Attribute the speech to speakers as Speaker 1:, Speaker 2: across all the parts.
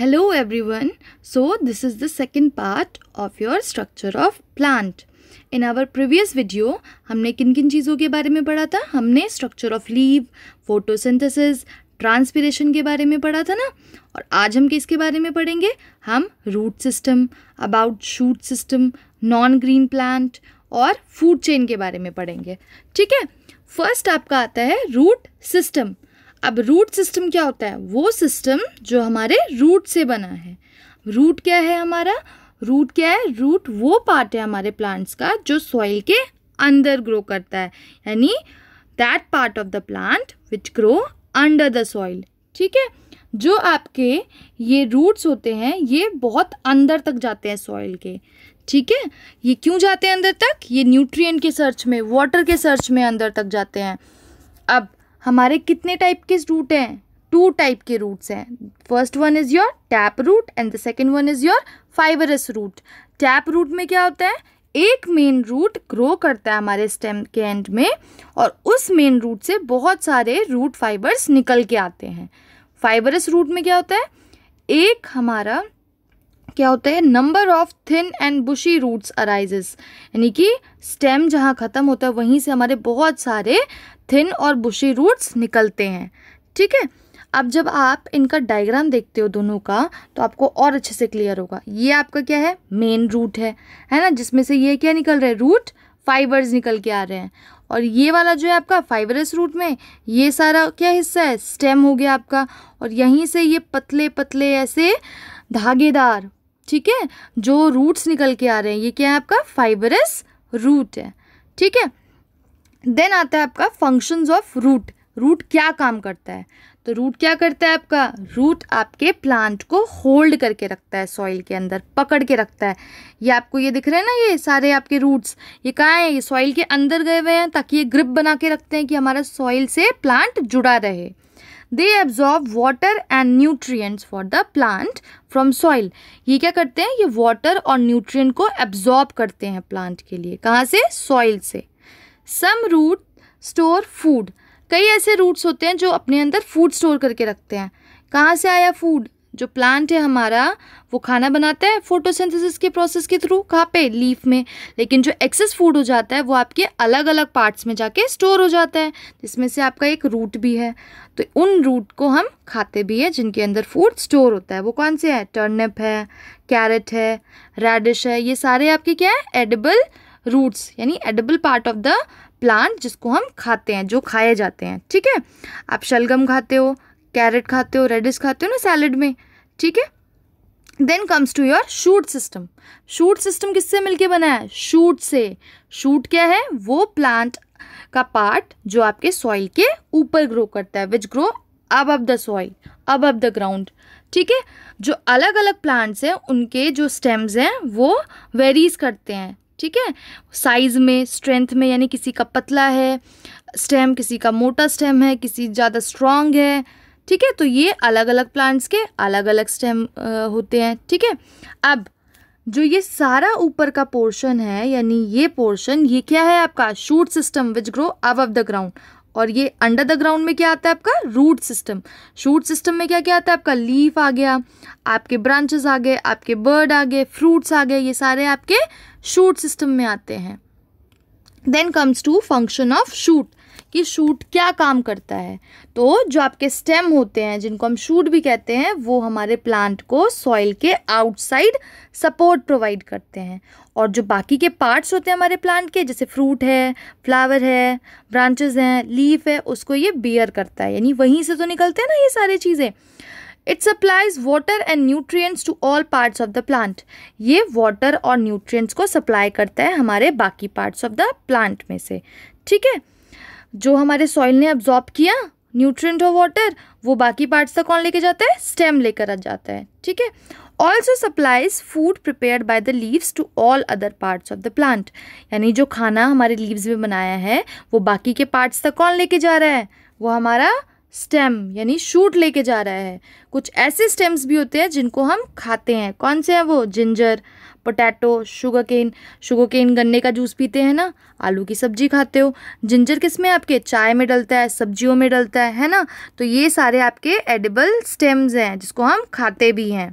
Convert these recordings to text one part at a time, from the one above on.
Speaker 1: hello everyone so this is the second part of your structure of plant in our previous video हमने किन किन चीज़ों के बारे में पढ़ा था हमने structure of leaf photosynthesis transpiration के बारे में पढ़ा था ना और आज हम किसके बारे में पढ़ेंगे हम root system about shoot system non green plant और फूड चेन के बारे में पढ़ेंगे ठीक है फर्स्ट आपका आता है रूट सिस्टम अब रूट सिस्टम क्या होता है वो सिस्टम जो हमारे रूट से बना है रूट क्या है हमारा रूट क्या है रूट वो पार्ट है हमारे प्लांट्स का जो सॉइल के अंदर ग्रो करता है यानी that part of the plant which grow under the soil ठीक है जो आपके ये रूट्स होते हैं ये बहुत अंदर तक जाते हैं सॉइल के ठीक है ये क्यों जाते हैं अंदर तक ये न्यूट्रिएंट के सर्च में वाटर के सर्च में अंदर तक जाते हैं अब हमारे कितने टाइप के रूट हैं टू टाइप के रूट्स हैं first one is your tap root and the second one is your fibrous root tap root में क्या होता है एक मेन रूट ग्रो करता है हमारे स्टेम के एंड में और उस मेन रूट से बहुत सारे रूट फाइबर्स निकल के आते हैं फाइबरस रूट में क्या होता है एक हमारा क्या होता है number of thin and bushy roots arises यानी कि स्टेम जहाँ ख़त्म होता है वहीं से हमारे बहुत सारे थिन और बुशी रूट्स निकलते हैं ठीक है अब जब आप इनका डायग्राम देखते हो दोनों का तो आपको और अच्छे से क्लियर होगा ये आपका क्या है मेन रूट है है ना जिसमें से ये क्या निकल रहा है रूट फाइबर्स निकल के आ रहे हैं और ये वाला जो है आपका फाइबरस रूट में ये सारा क्या हिस्सा है स्टेम हो गया आपका और यहीं से ये पतले पतले ऐसे धागेदार ठीक है जो रूट्स निकल के आ रहे हैं ये क्या है आपका फाइबरस रूट है ठीक है देन आता है आपका फंक्शंस ऑफ रूट रूट क्या काम करता है तो रूट क्या करता है आपका रूट आपके प्लांट को होल्ड करके रखता है सॉइल के अंदर पकड़ के रखता है ये आपको ये दिख रहे हैं ना ये सारे आपके रूट्स ये कहाँ हैं ये सॉइल के अंदर गए हुए हैं ताकि ये ग्रिप बना के रखते हैं कि हमारा सॉइल से प्लांट जुड़ा रहे they absorb water and nutrient for the plant from soil ये क्या करते हैं ये वाटर और न्यूट्रिय को एब्जॉर्ब करते हैं प्लांट के लिए कहाँ से सॉइल से सम रूट स्टोर फूड कई ऐसे रूट्स होते हैं जो अपने अंदर फूड स्टोर करके रखते हैं कहाँ से आया फूड जो प्लांट है हमारा वो खाना बनाता है फोटोसिंथेसिस के प्रोसेस के थ्रू कहाँ पे लीफ में लेकिन जो एक्सेस फूड हो जाता है वो आपके अलग अलग पार्ट्स में जाके स्टोर हो जाता है जिसमें से आपका एक रूट भी है तो उन रूट को हम खाते भी हैं जिनके अंदर फूड स्टोर होता है वो कौन से हैं टर्नप है कैरेट है रेडिश है ये सारे आपके क्या है एडिबल रूट्स यानी edible part of the plant जिसको हम खाते हैं जो खाए जाते हैं ठीक है आप शलगम खाते हो कैरेट खाते हो रेडिस खाते हो ना सैलड में ठीक है then comes to your shoot system shoot system किससे मिलके बना है शूट से शूट क्या है वो प्लांट का पार्ट जो आपके सॉइल के ऊपर ग्रो करता है विच ग्रो अब अब द सॉइल अब अब द ग्राउंड ठीक है जो अलग अलग प्लांट्स हैं उनके जो स्टेम्स हैं वो वेरीज करते हैं ठीक है साइज़ में स्ट्रेंथ में यानी किसी का पतला है स्टेम किसी का मोटा स्टेम है किसी ज़्यादा स्ट्रॉन्ग है ठीक है तो ये अलग अलग प्लांट्स के अलग अलग स्टेम होते हैं ठीक है अब जो ये सारा ऊपर का पोर्शन है यानी ये पोर्शन ये क्या है आपका shoot system which grow above of the ground और ये अंडर द ग्राउंड में क्या आता है आपका रूट सिस्टम शूट सिस्टम में क्या क्या आता है आपका लीफ आ गया आपके ब्रांचेस आ गए आपके बर्ड आ गए फ्रूट्स आ गए ये सारे आपके शूट सिस्टम में आते हैं then comes to function of shoot कि शूट क्या काम करता है तो जो आपके स्टेम होते हैं जिनको हम शूट भी कहते हैं वो हमारे प्लांट को सॉइल के आउटसाइड सपोर्ट प्रोवाइड करते हैं और जो बाकी के पार्ट्स होते हैं हमारे प्लांट के जैसे फ्रूट है फ्लावर है ब्रांचेस हैं लीफ है उसको ये बियर करता है यानी वहीं से तो निकलते हैं ना ये सारी चीज़ें it supplies water and nutrients to all parts of the plant ये वाटर और न्यूट्रिएंट्स को सप्लाई करता है हमारे बाकी पार्ट्स ऑफ द प्लांट में से ठीक है जो हमारे सॉइल ने अब्जॉर्ब किया न्यूट्रेंट और वाटर वो बाकी पार्ट्स तक कौन लेके जाता है स्टेम लेकर आ जाता है ठीक है also supplies food prepare by the leaves to all other parts of the plant यानी जो खाना हमारे लीव्स में बनाया है वो बाकी के पार्ट्स तक कौन लेके जा रहा है वो हमारा स्टेम यानी शूट लेके जा रहा है कुछ ऐसे स्टेम्स भी होते हैं जिनको हम खाते हैं कौन से हैं वो ginger potato sugarcane sugarcane गन्ने का जूस पीते हैं ना आलू की सब्जी खाते हो जिंजर किस में आपके चाय में डलता है सब्जियों में डलता है है ना तो ये सारे आपके एडिबल स्टेम्स हैं जिसको हम खाते भी हैं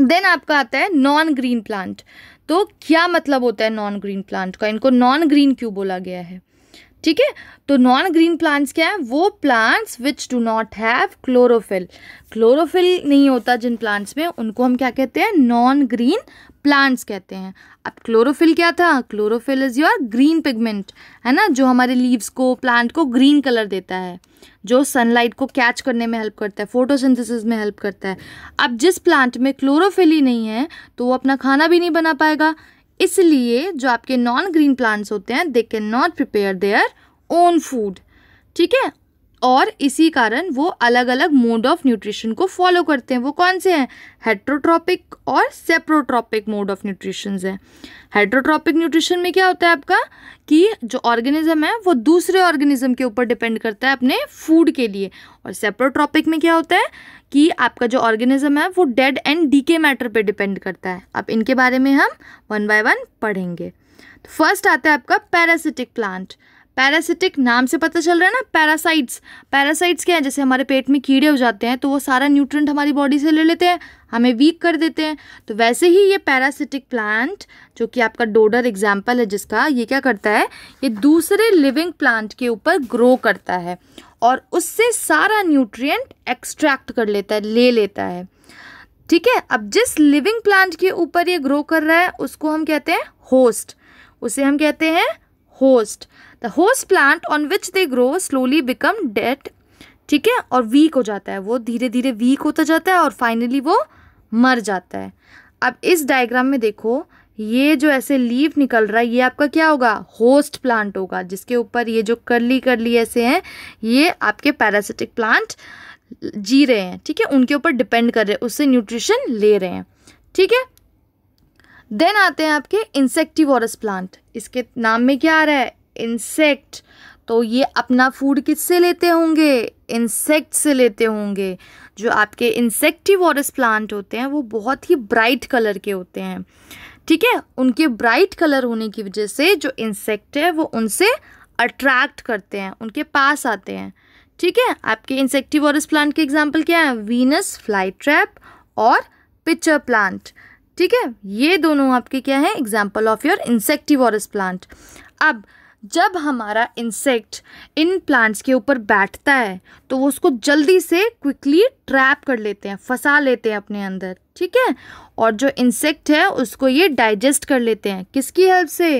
Speaker 1: देन आपका आता है नॉन ग्रीन प्लांट तो क्या मतलब होता है नॉन ग्रीन प्लांट का इनको नॉन ग्रीन क्यों बोला गया है ठीक है तो नॉन ग्रीन प्लांट्स क्या है वो plants which do not have chlorophyll chlorophyll नहीं होता जिन प्लांट्स में उनको हम क्या कहते हैं नॉन ग्रीन प्लांट्स कहते हैं अब क्लोरोफिल क्या था chlorophyll is your green pigment है ना जो हमारे लीव्स को प्लांट को ग्रीन कलर देता है जो सनलाइट को कैच करने में हेल्प करता है फोटोसिंथेसिस में हेल्प करता है अब जिस प्लांट में क्लोरोफिल ही नहीं है तो वो अपना खाना भी नहीं बना पाएगा इसलिए जो आपके नॉन ग्रीन प्लांट्स होते हैं they cannot prepare their own food ठीक है और इसी कारण वो अलग अलग मोड ऑफ न्यूट्रिशन को फॉलो करते हैं वो कौन से हैं हेट्रोट्रॉपिक और सेप्रोट्रॉपिक मोड ऑफ न्यूट्रिशन हैं हेट्रोट्रॉपिक न्यूट्रिशन में क्या होता है आपका कि जो ऑर्गेनिज्म है वो दूसरे ऑर्गेनिज्म के ऊपर डिपेंड करता है अपने फूड के लिए और सेप्रोट्रॉपिक में क्या होता है कि आपका जो ऑर्गेनिज्म है वो डेड एंड डीके मैटर पर डिपेंड करता है अब इनके बारे में हम वन बाय वन पढ़ेंगे तो फर्स्ट आता है आपका पैरासिटिक प्लांट पैरासिटिक नाम से पता चल रहा है ना पैरासाइट्स पैरासाइट्स क्या है जैसे हमारे पेट में कीड़े हो जाते हैं तो वो सारा न्यूट्रेंट हमारी बॉडी से ले लेते हैं हमें वीक कर देते हैं तो वैसे ही ये पैरासिटिक प्लांट जो कि आपका डोडर एग्जाम्पल है जिसका ये क्या करता है ये दूसरे लिविंग प्लांट के ऊपर ग्रो करता है और उससे सारा न्यूट्रियट एक्सट्रैक्ट कर लेता है ले लेता है ठीक है अब जिस लिविंग प्लांट के ऊपर ये ग्रो कर रहा है उसको हम कहते हैं होस्ट उसे हम कहते हैं host the host plant on which they grow slowly become dead ठीक है और वीक हो जाता है वो धीरे धीरे वीक होता जाता है और फाइनली वो मर जाता है अब इस डायग्राम में देखो ये जो ऐसे लीव निकल रहा है ये आपका क्या होगा होस्ट प्लांट होगा जिसके ऊपर ये जो करली करली ऐसे हैं ये आपके पैरासिटिक प्लांट जी रहे हैं ठीक है उनके ऊपर डिपेंड कर रहे हैं उससे न्यूट्रिशन ले रहे हैं ठीक है देन आते हैं आपके इंसेक्टिवरस प्लांट इसके नाम में क्या आ रहा है इंसेक्ट तो ये अपना फूड किससे लेते होंगे इंसेक्ट से लेते होंगे जो आपके इंसेक्टिवोरस प्लांट होते हैं वो बहुत ही ब्राइट कलर के होते हैं ठीक है उनके ब्राइट कलर होने की वजह से जो इंसेक्ट है वो उनसे अट्रैक्ट करते हैं उनके पास आते हैं ठीक है आपके इंसेक्टिवोरस प्लांट के एग्जाम्पल क्या है वीनस फ्लाई ट्रैप और पिचर प्लांट ठीक है ये दोनों आपके क्या है example of your insectivorous plant अब जब हमारा इंसेक्ट इन प्लांट्स के ऊपर बैठता है तो वो उसको जल्दी से क्विकली ट्रैप कर लेते हैं फंसा लेते हैं अपने अंदर ठीक है और जो इंसेक्ट है उसको ये डाइजेस्ट कर लेते हैं किसकी हेल्प से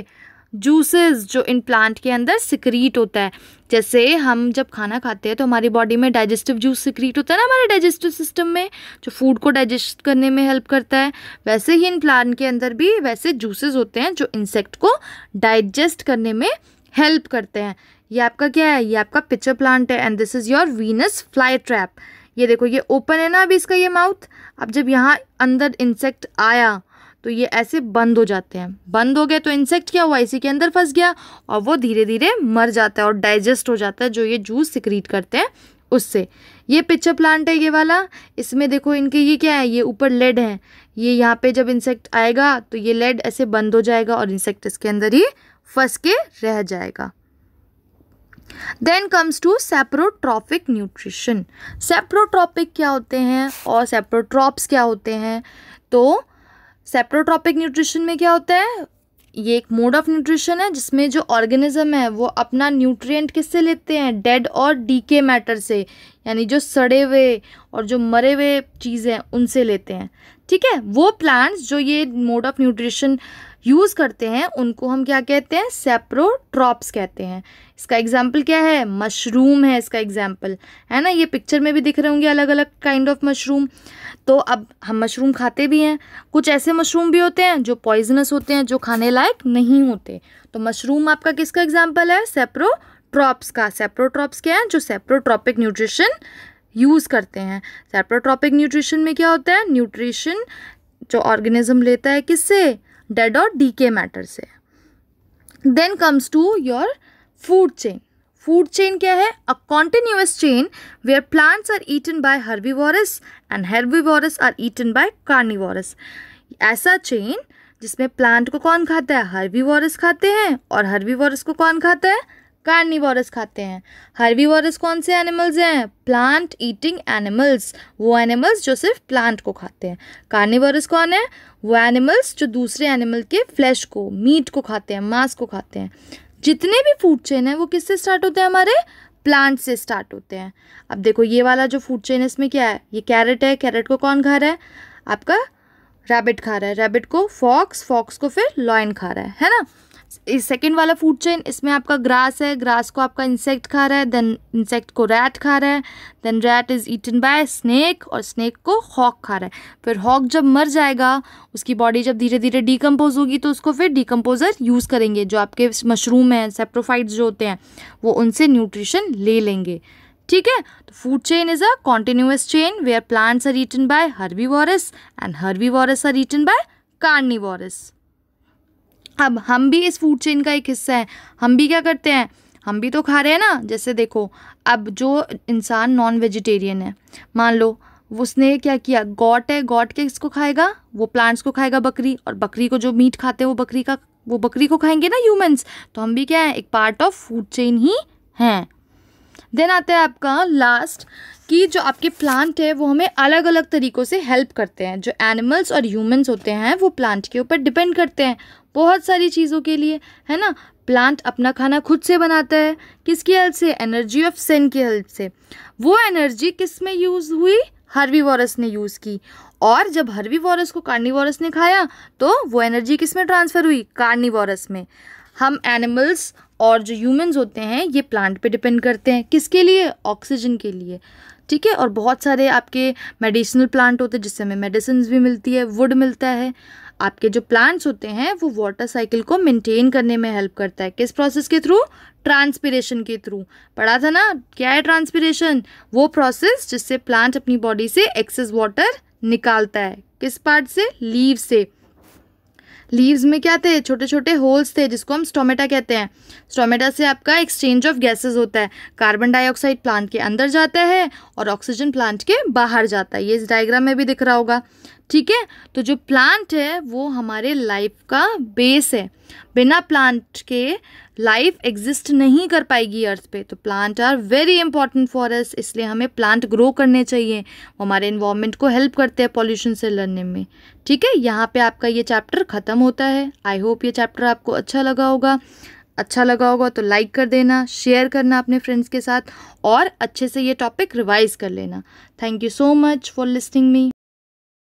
Speaker 1: जूसेस जो इन प्लांट के अंदर सिक्रीट होता है जैसे हम जब खाना खाते हैं तो हमारी बॉडी में डाइजेस्टिव जूस सिक्रीट होता है ना हमारे डाइजेस्टिव सिस्टम में जो फूड को डाइजेस्ट करने में हेल्प करता है वैसे ही इन प्लांट के अंदर भी वैसे जूसेस होते हैं जो इंसेक्ट को डाइजेस्ट करने में हेल्प करते हैं ये आपका क्या है ये आपका पिचर प्लांट है and this is your Venus flytrap ये देखो ये ओपन है ना अभी इसका ये माउथ अब जब यहाँ अंदर इंसेक्ट आया तो ये ऐसे बंद हो जाते हैं बंद हो गए तो इंसेक्ट क्या हुआ इसी के अंदर फंस गया और वो धीरे धीरे मर जाता है और डाइजेस्ट हो जाता है जो ये जूस सिक्रीट करते हैं उससे ये पिक्चर प्लांट है ये वाला इसमें देखो इनके ये क्या है ये ऊपर लेड है ये यहाँ पे जब इंसेक्ट आएगा तो ये लेड ऐसे बंद हो जाएगा और इंसेक्ट इसके अंदर ही फंस के रह जाएगा then comes to saprotrophic nutrition saprotrophic क्या होते हैं और सेप्रोट्रॉप्स क्या होते हैं तो सेप्रोट्रॉपिक न्यूट्रिशन में क्या होता है ये एक मोड ऑफ न्यूट्रिशन है जिसमें जो ऑर्गेनिज्म है वो अपना न्यूट्रिएंट किससे लेते हैं डेड और डीके मैटर से यानी जो सड़े हुए और जो मरे हुए चीज़ें उनसे लेते हैं ठीक है वो प्लांट्स जो ये मोड ऑफ न्यूट्रिशन यूज़ करते हैं उनको हम क्या कहते हैं सेप्रोट्रॉप्स कहते हैं इसका एग्जाम्पल क्या है मशरूम है इसका एग्जाम्पल है ना ये पिक्चर में भी दिख रहे होंगे अलग अलग काइंड ऑफ मशरूम तो अब हम मशरूम खाते भी हैं कुछ ऐसे मशरूम भी होते हैं जो पॉइजनस होते हैं जो खाने लायक नहीं होते तो मशरूम आपका किसका एग्जाम्पल है सेप्रोट्रॉप्स का सेप्रोट्रॉप्स क्या है जो सेप्रोट्रॉपिक न्यूट्रिशन यूज़ करते हैं सेप्रोट्रॉपिक न्यूट्रिशन में क्या होता है न्यूट्रिशन जो ऑर्गेनिज्म लेता है किससे डेड और डीके मैटर से then comes to your food chain food chain क्या है a continuous chain where plants are eaten by herbivores and herbivores are eaten by carnivores ऐसा चेन जिसमें प्लांट को कौन खाता है वॉरस खाते हैं और वॉरस को कौन खाता है कार्निवोरस खाते हैं हर्बीवोरस कौन से एनिमल्स हैं प्लांट ईटिंग एनिमल्स वो एनिमल्स जो सिर्फ प्लांट को खाते हैं कार्निवोरस कौन है वो एनिमल्स जो दूसरे एनिमल के फ्लैश को मीट को खाते हैं मांस को खाते हैं जितने भी फूड चेन है वो किससे स्टार्ट होते हैं हमारे प्लांट से स्टार्ट होते हैं अब देखो ये वाला जो फूड चेन है इसमें क्या है ये कैरेट है कैरेट को कौन खा रहा है आपका रैबिट खा रहा है रैबिट को फॉक्स फॉक्स को फिर लॉइन खा रहा है है ना सेकेंड वाला फूड चेन इसमें आपका ग्रास है ग्रास को आपका इंसेक्ट खा रहा है देन इंसेक्ट को रैट खा रहा है then rat is eaten by snake और स्नैक को हॉक खा रहा है फिर हॉक जब मर जाएगा उसकी बॉडी जब धीरे धीरे डिकम्पोज होगी तो उसको फिर डिकम्पोज़र यूज़ करेंगे जो आपके मशरूम हैं सेप्रोफाइट्स जो होते हैं वो उनसे न्यूट्रिशन ले लेंगे ठीक है तो food chain is a continuous chain where plants are eaten by herbivores and herbivores are eaten by वॉरस अब हम भी इस फूड चेन का एक हिस्सा है हम भी क्या करते हैं हम भी तो खा रहे हैं ना जैसे देखो अब जो इंसान नॉन वेजिटेरियन है मान लो उसने क्या किया गॉट है गॉट के इसको खाएगा वो प्लांट्स को खाएगा बकरी और बकरी को जो मीट खाते हैं वो बकरी का वो बकरी को खाएंगे ना ह्यूमंस तो हम भी क्या हैं एक पार्ट ऑफ फूड चेन ही हैं देन आता है आपका लास्ट कि जो आपके प्लांट है वो हमें अलग अलग तरीक़ों से हेल्प करते हैं जो एनिमल्स और ह्यूमंस होते हैं वो प्लांट के ऊपर डिपेंड करते हैं बहुत सारी चीज़ों के लिए है ना प्लांट अपना खाना खुद से बनाता है किसकी हेल्प से एनर्जी ऑफ सन की हेल्प से वो एनर्जी किस में यूज़ हुई वॉरस ने यूज़ की और जब वॉरस को कार्निवोरस ने खाया तो वो एनर्जी किस में ट्रांसफ़र हुई कार्निवोरस में हम एनिमल्स और जो ह्यूमंस होते हैं ये प्लांट पे डिपेंड करते हैं किसके लिए ऑक्सीजन के लिए ठीक है और बहुत सारे आपके मेडिसिनल प्लांट होते हैं जिससे हमें मेडिसिन भी मिलती है वुड मिलता है आपके जो प्लांट्स होते हैं वो वाटर साइकिल को मेंटेन करने में हेल्प करता है किस प्रोसेस के थ्रू ट्रांसपीरेशन के थ्रू पढ़ा था ना क्या है ट्रांसपीरेशन वो प्रोसेस जिससे प्लांट अपनी बॉडी से एक्सेस वाटर निकालता है किस पार्ट से लीव से लीव्स में क्या थे छोटे छोटे होल्स थे जिसको हम स्टोमेटा कहते हैं स्टोमेटा से आपका एक्सचेंज ऑफ गैसेस होता है कार्बन डाइऑक्साइड प्लांट के अंदर जाता है और ऑक्सीजन प्लांट के बाहर जाता है ये इस डायग्राम में भी दिख रहा होगा ठीक है तो जो प्लांट है वो हमारे लाइफ का बेस है बिना प्लांट के लाइफ एग्जिस्ट नहीं कर पाएगी अर्थ पे तो plant are very important for us इसलिए हमें प्लांट ग्रो करने चाहिए वो हमारे इन्वामेंट को हेल्प करते हैं पॉल्यूशन से लड़ने में ठीक है यहाँ पे आपका ये चैप्टर ख़त्म होता है आई होप ये चैप्टर आपको अच्छा लगा होगा अच्छा लगा होगा तो लाइक कर देना शेयर करना अपने फ्रेंड्स के साथ और अच्छे से ये टॉपिक रिवाइज़ कर लेना thank you so much for listening me